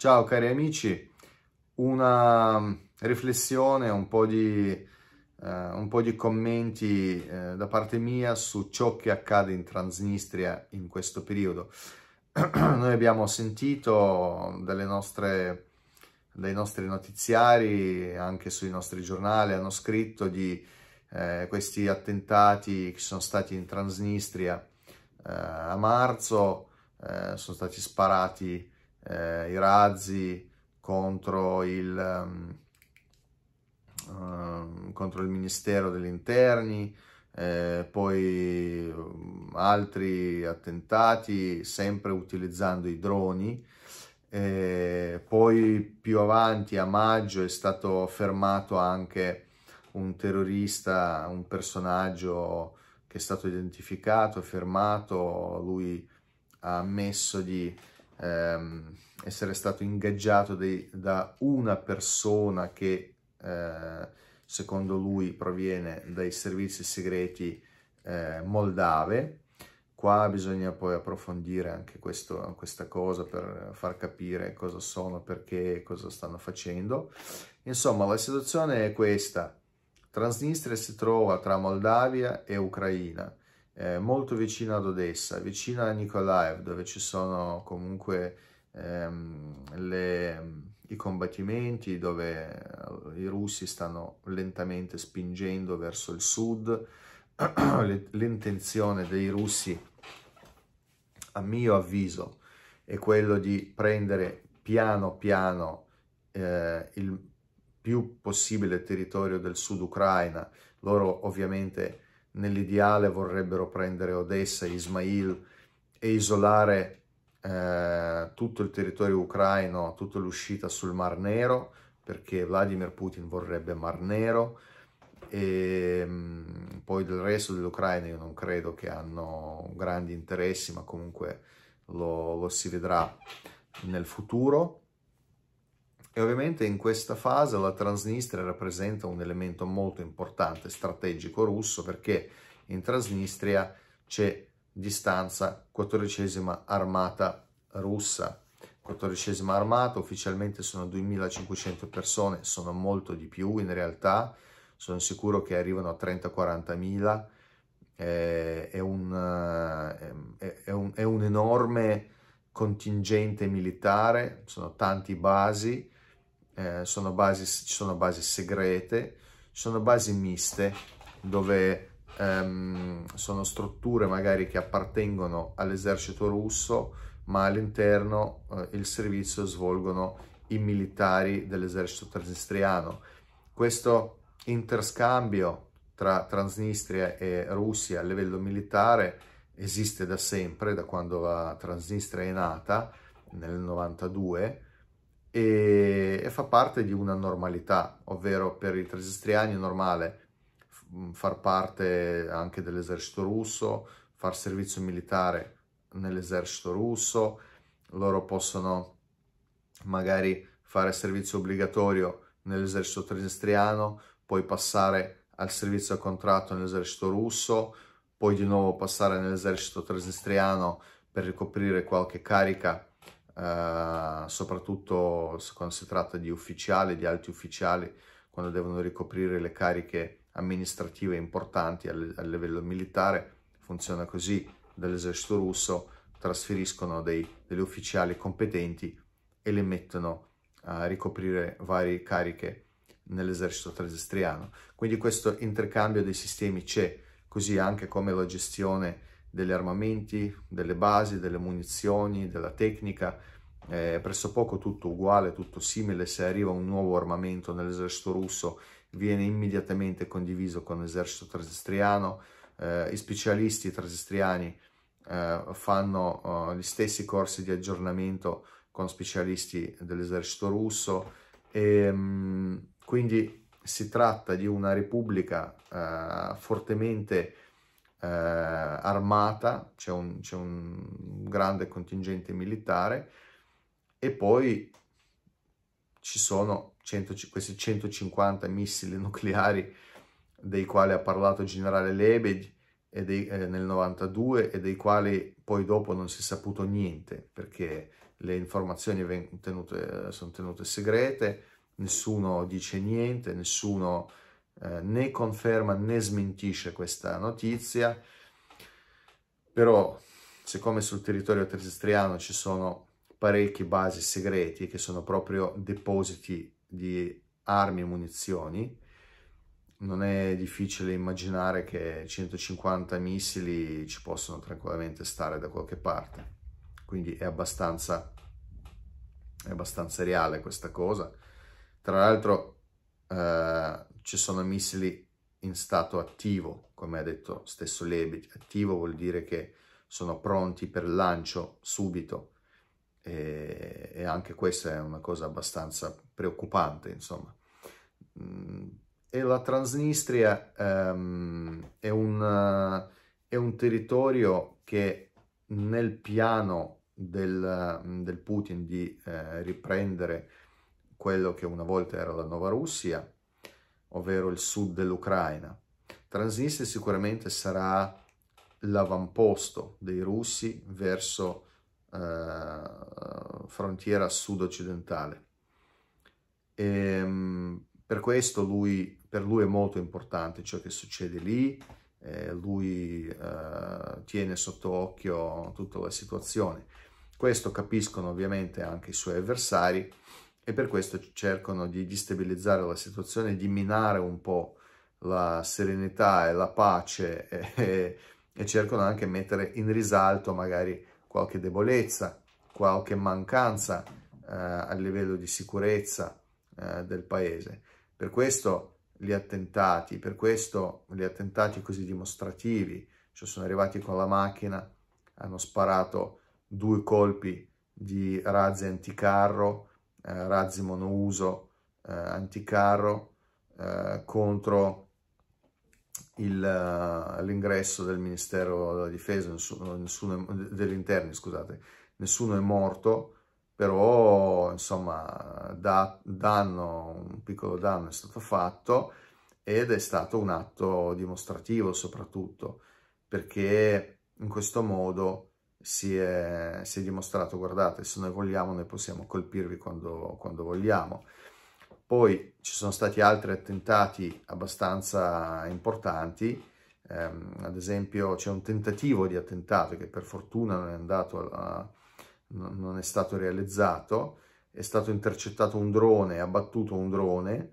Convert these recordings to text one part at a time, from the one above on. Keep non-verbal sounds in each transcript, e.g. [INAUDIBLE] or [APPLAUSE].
Ciao cari amici, una mm, riflessione, un po' di, uh, un po di commenti uh, da parte mia su ciò che accade in Transnistria in questo periodo. [CLEARS THROAT] Noi abbiamo sentito nostre, dai nostri notiziari, anche sui nostri giornali, hanno scritto di uh, questi attentati che sono stati in Transnistria a marzo, sono stati sparati eh, i razzi contro il, um, um, contro il Ministero degli Interni, eh, poi um, altri attentati sempre utilizzando i droni. Eh, poi più avanti a maggio è stato fermato anche un terrorista, un personaggio che è stato identificato, fermato, lui ha ammesso di ehm, essere stato ingaggiato dei, da una persona che eh, secondo lui proviene dai servizi segreti eh, moldave. Qua bisogna poi approfondire anche questo, questa cosa per far capire cosa sono, perché, cosa stanno facendo. Insomma, la situazione è questa. Transnistria si trova tra Moldavia e Ucraina eh, molto vicino ad Odessa, vicino a Nikolaev, dove ci sono comunque ehm, le, i combattimenti, dove eh, i russi stanno lentamente spingendo verso il sud. [CLEARS THROAT] L'intenzione dei russi, a mio avviso, è quello di prendere piano piano eh, il più possibile territorio del sud Ucraina. Loro ovviamente nell'ideale vorrebbero prendere Odessa, e Ismail e isolare eh, tutto il territorio ucraino, tutta l'uscita sul Mar Nero, perché Vladimir Putin vorrebbe Mar Nero e ehm, poi del resto dell'Ucraina io non credo che hanno grandi interessi, ma comunque lo, lo si vedrà nel futuro. E ovviamente in questa fase la Transnistria rappresenta un elemento molto importante, strategico russo, perché in Transnistria c'è di stanza 14 armata russa. 14 armata, ufficialmente sono 2.500 persone, sono molto di più in realtà, sono sicuro che arrivano a 30-40.000, eh, è, un, eh, è, un, è un enorme contingente militare, sono tanti basi, eh, sono basi, ci sono basi segrete, ci sono basi miste dove ehm, sono strutture magari che appartengono all'esercito russo ma all'interno eh, il servizio svolgono i militari dell'esercito transnistriano. Questo interscambio tra Transnistria e Russia a livello militare esiste da sempre, da quando la Transnistria è nata nel 92 e, e fa parte di una normalità, ovvero per i transistriani è normale far parte anche dell'esercito russo, far servizio militare nell'esercito russo, loro possono magari fare servizio obbligatorio nell'esercito transistriano, poi passare al servizio a contratto nell'esercito russo, poi di nuovo passare nell'esercito transistriano per ricoprire qualche carica eh, soprattutto quando si tratta di ufficiali, di alti ufficiali, quando devono ricoprire le cariche amministrative importanti a, livello militare, funziona così, dall'esercito russo trasferiscono dei, degli ufficiali competenti e li mettono a ricoprire varie cariche nell'esercito trezestriano. Quindi questo intercambio dei sistemi c'è, così anche come la gestione degli armamenti, delle basi, delle munizioni, della tecnica, è poco tutto uguale, tutto simile, se arriva un nuovo armamento nell'esercito russo viene immediatamente condiviso con l'esercito transistriano, eh, i specialisti transistriani eh, fanno eh, gli stessi corsi di aggiornamento con specialisti dell'esercito russo e ehm, mh, quindi si tratta di una repubblica eh, fortemente eh, armata, c'è un, c'è un grande contingente militare e poi ci sono 100, questi 150 missili [LAUGHS] nucleari dei quali ha parlato il generale Lebed dei, eh, nel 92 e dei quali poi dopo non si è saputo niente perché le informazioni vengono tenute, eh, sono tenute segrete, nessuno dice niente, nessuno eh, né conferma né smentisce questa notizia, però siccome sul territorio terrestriano ci sono parecchi basi segreti che sono proprio depositi di armi e munizioni, non è difficile immaginare che 150 missili ci possono tranquillamente stare da qualche parte. Quindi è abbastanza, è abbastanza reale questa cosa. Tra l'altro eh, ci sono missili in stato attivo, come ha detto stesso Lebit. Attivo vuol dire che sono pronti per lancio subito e, e anche questa è una cosa abbastanza preoccupante, insomma. Mm, e la Transnistria um, è, un, è, un, territorio che nel piano del, del Putin di eh, riprendere quello che una volta era la Nuova Russia, ovvero il sud dell'Ucraina. Transnistria sicuramente sarà l'avamposto dei russi verso eh, frontiera sud-occidentale. E, ehm, per questo lui, per lui è molto importante ciò che succede lì, eh, lui eh, tiene sotto occhio tutta la situazione. Questo capiscono ovviamente anche i suoi avversari, e per questo cercano di stabilizzare la situazione, di minare un po' la serenità e la pace [LAUGHS] e, e cercano anche di mettere in risalto magari qualche debolezza, qualche mancanza eh, a livello di sicurezza eh, del paese. Per questo gli attentati, per questo gli attentati così dimostrativi, cioè sono arrivati con la macchina, hanno sparato due colpi di razzi anticarro, eh, razzi monouso eh, anticarro eh, contro eh, l'ingresso del Ministero della Difesa, nessuno, nessuno degli interni, scusate, nessuno è morto, però insomma da, danno, un piccolo danno è stato fatto ed è stato un atto dimostrativo soprattutto, perché in questo modo si è, si è, dimostrato, guardate, se noi vogliamo noi possiamo colpirvi quando, quando vogliamo. Poi ci sono stati altri attentati abbastanza importanti, ehm, ad esempio c'è un tentativo di attentato che per fortuna non è, andato a, non è stato realizzato, è stato intercettato un drone, abbattuto un drone,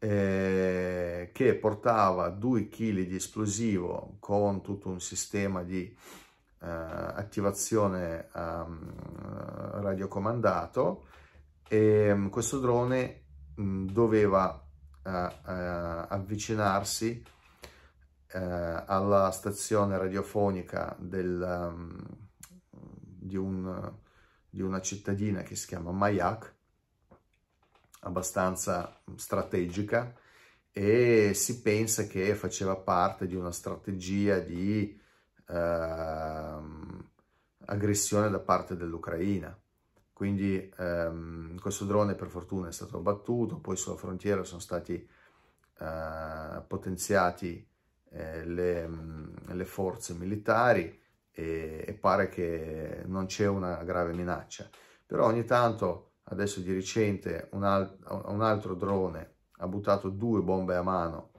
eh, che portava 2 kg di esplosivo con tutto un sistema di eh, attivazione um, radiocomandato e ehm, questo drone mh, doveva uh, uh, avvicinarsi uh, alla stazione radiofonica del, um, di, un, di, una cittadina che si chiama Mayak, abbastanza strategica, e si pensa che faceva parte di una strategia di ehm, aggressione da parte dell'Ucraina. Quindi ehm, questo drone per fortuna è stato abbattuto, poi sulla frontiera sono stati eh, potenziati eh, le, mm, le, forze militari e, e pare che non c'è una grave minaccia. Però ogni tanto, adesso di recente, un, al un altro drone ha buttato due bombe a mano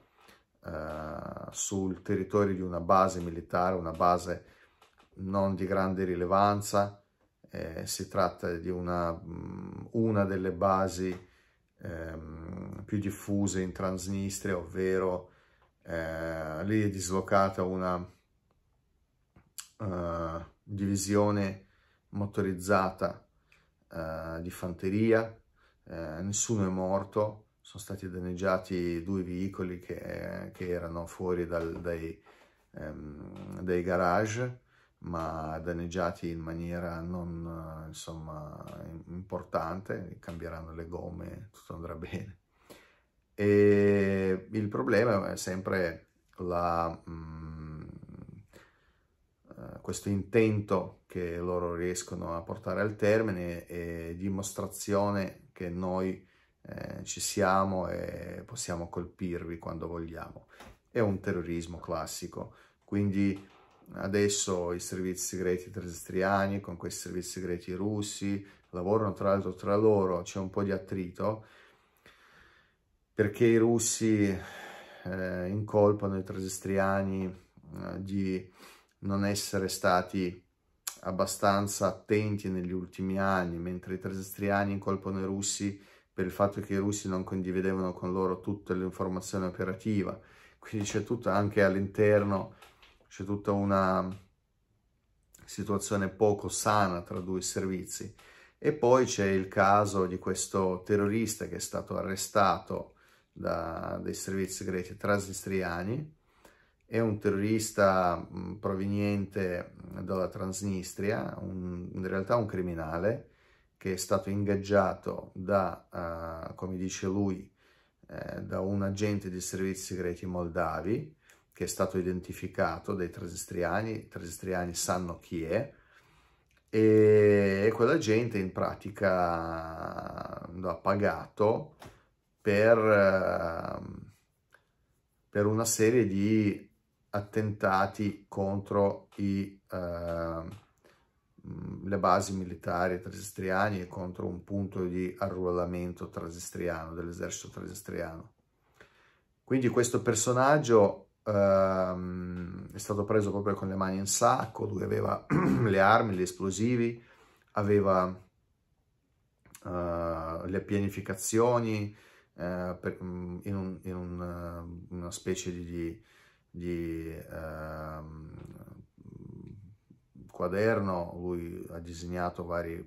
eh, sul territorio di una base militare, una base non di grande rilevanza, eh, si tratta di una, mm, una delle basi ehm, più diffuse in Transnistria, ovvero eh, lì è dislocata una eh, divisione motorizzata eh, di fanteria, eh, nessuno è morto, sono stati danneggiati due veicoli che, che erano fuori dal, dai, ehm, dai, garage, ma danneggiati in maniera non insomma, importante, cambieranno le gomme, tutto andrà bene. E il problema è sempre la, mh, mm, eh, questo intento che loro riescono a portare al termine e dimostrazione che noi eh, ci siamo e possiamo colpirvi quando vogliamo. È un terrorismo classico, quindi adesso i servizi segreti terrestriani con questi servizi segreti russi lavorano tra l'altro tra loro, c'è un po' di attrito, perché i russi eh, incolpano i transnistriani eh, di non essere stati abbastanza attenti negli ultimi anni, mentre i transnistriani incolpano i russi per il fatto che i russi non condividevano con loro tutta l'informazione operativa, quindi c'è tutta anche all'interno, c'è tutta una situazione poco sana tra due servizi. E poi c'è il caso di questo terrorista che è stato arrestato dai servizi segreti transnistriani, è un terrorista proveniente dalla Transnistria, un, in realtà un criminale, che è stato ingaggiato da, uh, come dice lui, eh, da un agente di servizi segreti moldavi che è stato identificato dai trasistriani, i trasistriani sanno chi è e quella gente in pratica lo ha pagato per, uh, per una serie di attentati contro i... Uh, Mm, le basi militari e contro un punto di arruolamento transistriano, dell'esercito transistriano. Quindi questo personaggio ehm, è stato preso proprio con le mani in sacco, lui aveva [CLEARS THROAT] le armi, gli esplosivi, aveva eh, le pianificazioni eh, per, mm, in, un, in, una, eh, una specie di, di eh, quaderno, lui ha disegnato vari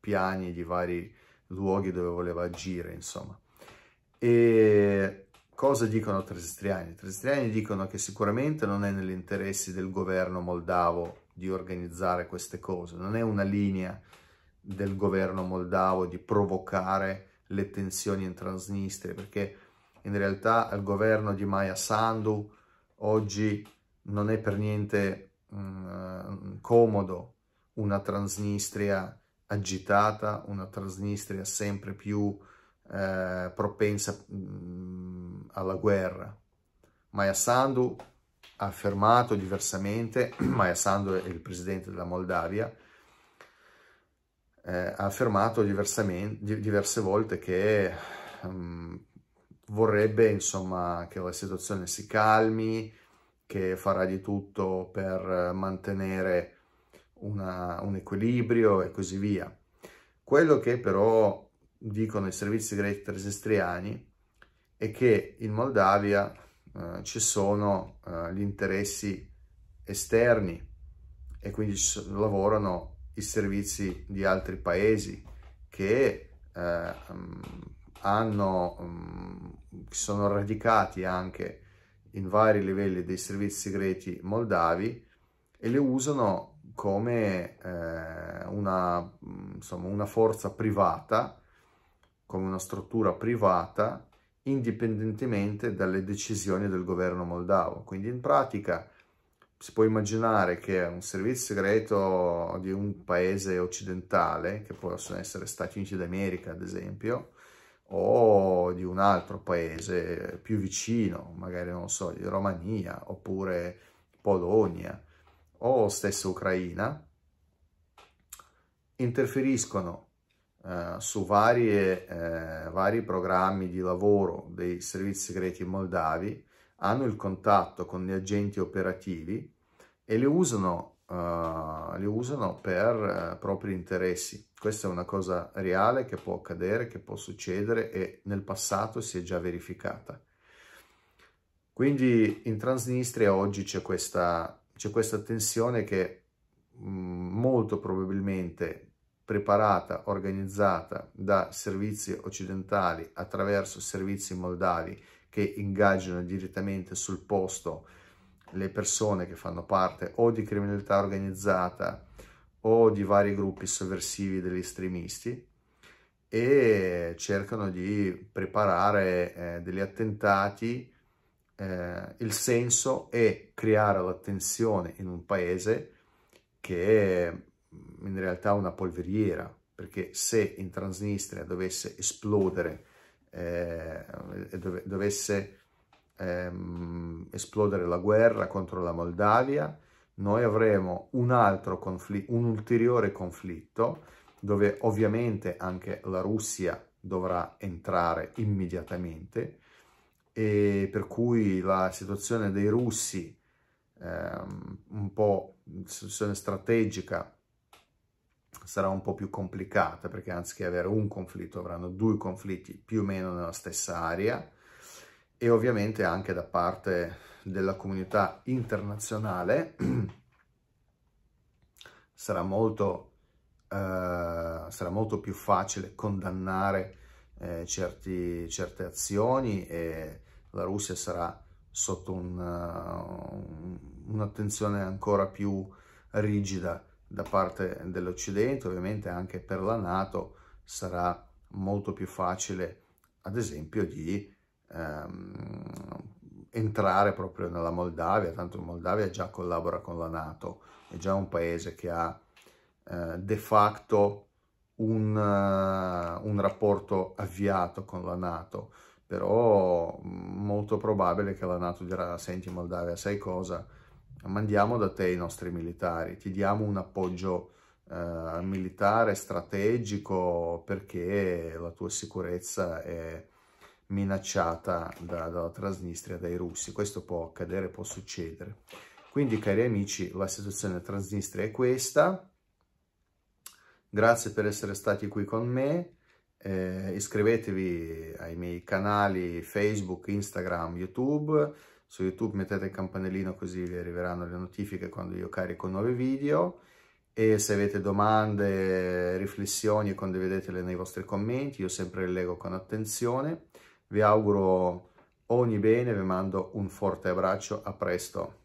piani di vari luoghi dove voleva agire, insomma. E cosa dicono i tresestriani? I tresestriani dicono che sicuramente non è negli interessi del governo moldavo di organizzare queste cose, non è una linea del governo moldavo di provocare le tensioni in Transnistria, perché in realtà il governo di Maya Sandu oggi non è per niente mh, incomodo, una Transnistria agitata, una Transnistria sempre più eh, propensa mh, mm, alla guerra. Maia Sandu ha affermato diversamente, [CLEARS THROAT] Maia Sandu è il presidente della Moldavia, eh, ha affermato diverse volte che mh, mm, vorrebbe insomma, che la situazione si calmi, che farà di tutto per mantenere una, un equilibrio e così via. Quello che però dicono i servizi segreti tresestriani è che in Moldavia eh, ci sono eh, gli interessi esterni e quindi lavorano i servizi di altri paesi che eh, mm, hanno, mm, sono radicati anche in vari livelli dei servizi segreti moldavi e le usano come eh, una, insomma, una forza privata, come una struttura privata, indipendentemente dalle decisioni del governo moldavo. Quindi in pratica si può immaginare che un servizio segreto di un paese occidentale, che possono essere Stati Uniti d'America ad esempio, o di un altro paese più vicino, magari non so, di Romania oppure Polonia o stessa Ucraina, interferiscono eh, su varie, eh, vari programmi di lavoro dei servizi segreti moldavi, hanno il contatto con gli agenti operativi e li usano uh, eh, li usano per uh, propri interessi. Questa è una cosa reale che può accadere, che può succedere e nel passato si è già verificata. Quindi in Transnistria oggi c'è questa, questa, tensione che mh, mm, molto probabilmente preparata, organizzata da servizi occidentali attraverso servizi moldavi che ingaggiano direttamente sul posto le persone che fanno parte o di criminalità organizzata o di vari gruppi sovversivi degli estremisti e cercano di preparare eh, degli attentati, eh, il senso è creare l'attenzione in un paese che è mm, in realtà una polveriera, perché se in Transnistria dovesse esplodere eh, dov dovesse ehm, esplodere la guerra contro la Moldavia, noi avremo un altro conflitto, un ulteriore conflitto dove ovviamente anche la Russia dovrà entrare immediatamente e per cui la situazione dei russi ehm, un po' la situazione strategica sarà un po' più complicata perché anziché avere un conflitto avranno due conflitti più o meno nella stessa area e ovviamente anche da parte della comunità internazionale [CLEARS THROAT] sarà, molto, eh, sarà molto più facile condannare eh, certi, certe azioni e la Russia sarà sotto eh, un'attenzione un, un ancora più rigida da parte dell'Occidente, ovviamente anche per la Nato sarà molto più facile ad esempio di ehm, entrare proprio nella Moldavia, tanto Moldavia già collabora con la Nato, è già un paese che ha eh, de facto un, uh, un, rapporto avviato con la Nato, però molto probabile che la Nato dirà senti Moldavia, sai cosa? Mandiamo da te i nostri militari, ti diamo un appoggio eh, militare strategico perché la tua sicurezza è minacciata da, dalla Transnistria, dai russi. Questo può accadere, può succedere. Quindi, cari amici, la situazione della Transnistria è questa. Grazie per essere stati qui con me. Eh, iscrivetevi ai miei canali Facebook, Instagram, YouTube. Su YouTube mettete il campanellino così vi arriveranno le notifiche quando io carico nuovi video. E se avete domande, riflessioni, condividetele nei vostri commenti, io sempre le leggo con attenzione. Vi auguro ogni bene, vi mando un forte abbraccio, a presto.